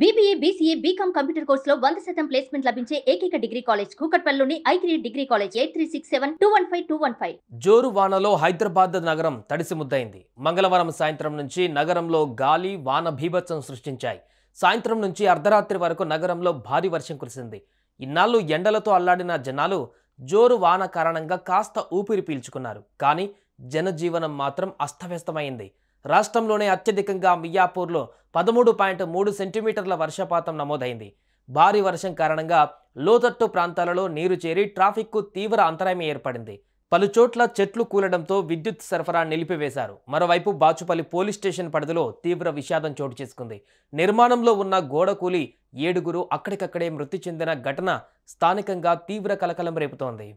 BBA BCA BCom computer కోర్సులో వంద శాతం ప్లేస్మెంట్ లభించే ఏకైక డిగ్రీ కాలేజ్ కూకట్పల్లిలోని I degree college eight three six seven two one five two one five జోరు వానలో హైదరాబాద్ నగరం తడిసి ముద్దయింది మంగళవారం సాయంత్రం నుంచి నగరంలో గాలి వాన భీభత్సం సృష్టించాయి సాయంత్రం నుంచి అర్ధరాత్రి వరకు నగరంలో భారీ వర్షం కురిసింది ఇన్నాళ్ళు ఎండలతో అల్లాడిన జనాలు జోరు వాన కారణంగా కాస్త ఊపిరి పీల్చుకున్నారు కానీ జనజీవనం మాత్రం అస్తవ్యస్తమైంది రాష్ట్రంలోనే అత్యధికంగా మియాపూర్లో పదమూడు పాయింట్ మూడు సెంటీమీటర్ల వర్షపాతం నమోదైంది భారీ వర్షం కారణంగా లోతట్టు ప్రాంతాలలో నీరు చేరి ట్రాఫిక్కు తీవ్ర అంతరాయం ఏర్పడింది పలుచోట్ల చెట్లు కూలడంతో విద్యుత్ సరఫరా నిలిపివేశారు మరోవైపు బాచుపల్లి పోలీస్ స్టేషన్ పరిధిలో తీవ్ర విషాదం చోటు చేసుకుంది నిర్మాణంలో ఉన్న గోడ కూలి ఏడుగురు అక్కడికక్కడే మృతి చెందిన ఘటన స్థానికంగా తీవ్ర కలకలం రేపుతోంది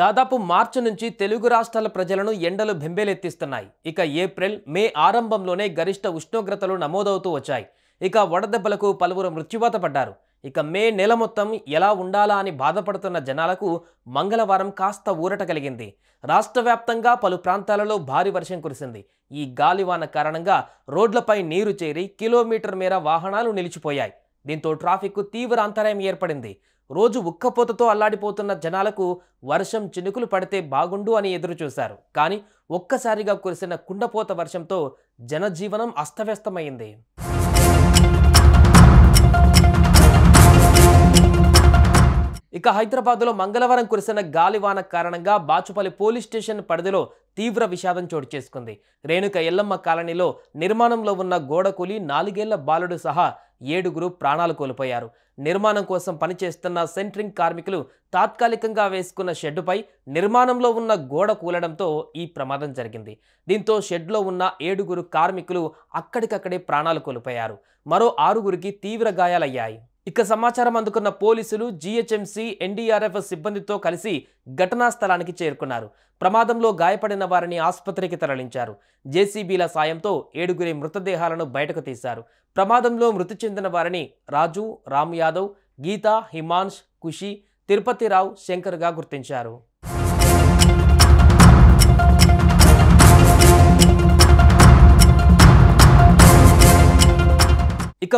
దాదాపు మార్చి నుంచి తెలుగు రాష్ట్రాల ప్రజలను ఎండలు బెంబేలెత్తిస్తున్నాయి ఇక ఏప్రిల్ మే ఆరంభంలోనే గరిష్ట ఉష్ణోగ్రతలు నమోదవుతూ వచ్చాయి ఇక వడదెబ్బలకు పలువురు మృత్యువాత పడ్డారు ఇక మే నెల మొత్తం ఎలా ఉండాలా అని బాధపడుతున్న జనాలకు మంగళవారం కాస్త ఊరట కలిగింది రాష్ట్ర వ్యాప్తంగా పలు ప్రాంతాలలో భారీ వర్షం కురిసింది ఈ గాలివాన కారణంగా రోడ్లపై నీరు చేరి కిలోమీటర్ మేర వాహనాలు నిలిచిపోయాయి దీంతో ట్రాఫిక్కు తీవ్ర అంతరాయం ఏర్పడింది రోజు ఉక్కపోతతో అల్లాడిపోతున్న జనాలకు వర్షం చినుకులు పడితే బాగుండు అని ఎదురుచూశారు కానీ ఒక్కసారిగా కురిసిన కుండపోత వర్షంతో జనజీవనం అస్తవ్యస్తమైంది ఇక హైదరాబాద్లో మంగళవారం కురిసిన గాలివాన కారణంగా బాచుపల్లి పోలీస్ స్టేషన్ పరిధిలో తీవ్ర విషాదం చోటు చేసుకుంది రేణుక ఎల్లమ్మ కాలనీలో నిర్మాణంలో ఉన్న గోడకూలి నాలుగేళ్ల బాలుడు సహా ఏడుగురు ప్రాణాలు కోల్పోయారు నిర్మాణం కోసం పనిచేస్తున్న సెంట్రింగ్ కార్మికులు తాత్కాలికంగా వేసుకున్న షెడ్డుపై నిర్మాణంలో ఉన్న గోడ కూలడంతో ఈ ప్రమాదం జరిగింది దీంతో షెడ్లో ఉన్న ఏడుగురు కార్మికులు అక్కడికక్కడే ప్రాణాలు కోల్పోయారు మరో ఆరుగురికి తీవ్ర గాయాలయ్యాయి ఇక సమాచారం అందుకున్న పోలీసులు జీహెచ్ఎంసీ ఎన్డీఆర్ఎఫ్ సిబ్బందితో కలిసి ఘటనా స్థలానికి చేరుకున్నారు ప్రమాదంలో గాయపడిన వారిని ఆసుపత్రికి తరలించారు జేసీబీల సాయంతో ఏడుగురి మృతదేహాలను బయటకు తీశారు ప్రమాదంలో మృతి చెందిన వారిని రాజు రామ్ యాదవ్ గీత హిమాన్ష్ కుషి తిరుపతిరావు శంకర్గా గుర్తించారు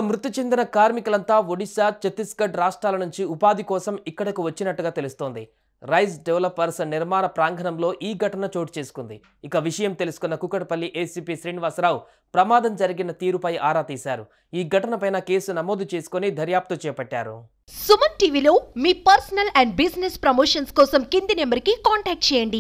మృతి చెందిన కార్మికులంతా ఒడిశా ఛత్తీస్గఢ్ రాష్ట్రాల నుంచి ఉపాధి కోసం ఇక్కడకు వచ్చినట్టుగా తెలుస్తోంది రైస్ డెవలపర్స్ నిర్మాణ ప్రాంగణంలో ఈ ఘటన చోటు చేసుకుంది ఇక విషయం తెలుసుకున్న కుకటపల్లి ఏసీపీ శ్రీనివాసరావు ప్రమాదం జరిగిన తీరుపై ఆరా తీశారు ఈ ఘటనపైన కేసు నమోదు చేసుకుని దర్యాప్తు చేపట్టారు సుమన్ టీవీలో మీ పర్సనల్ అండ్ బిజినెస్ ప్రమోషన్స్ కోసం కింది నెంబర్ కి కాంటాక్ట్ చేయండి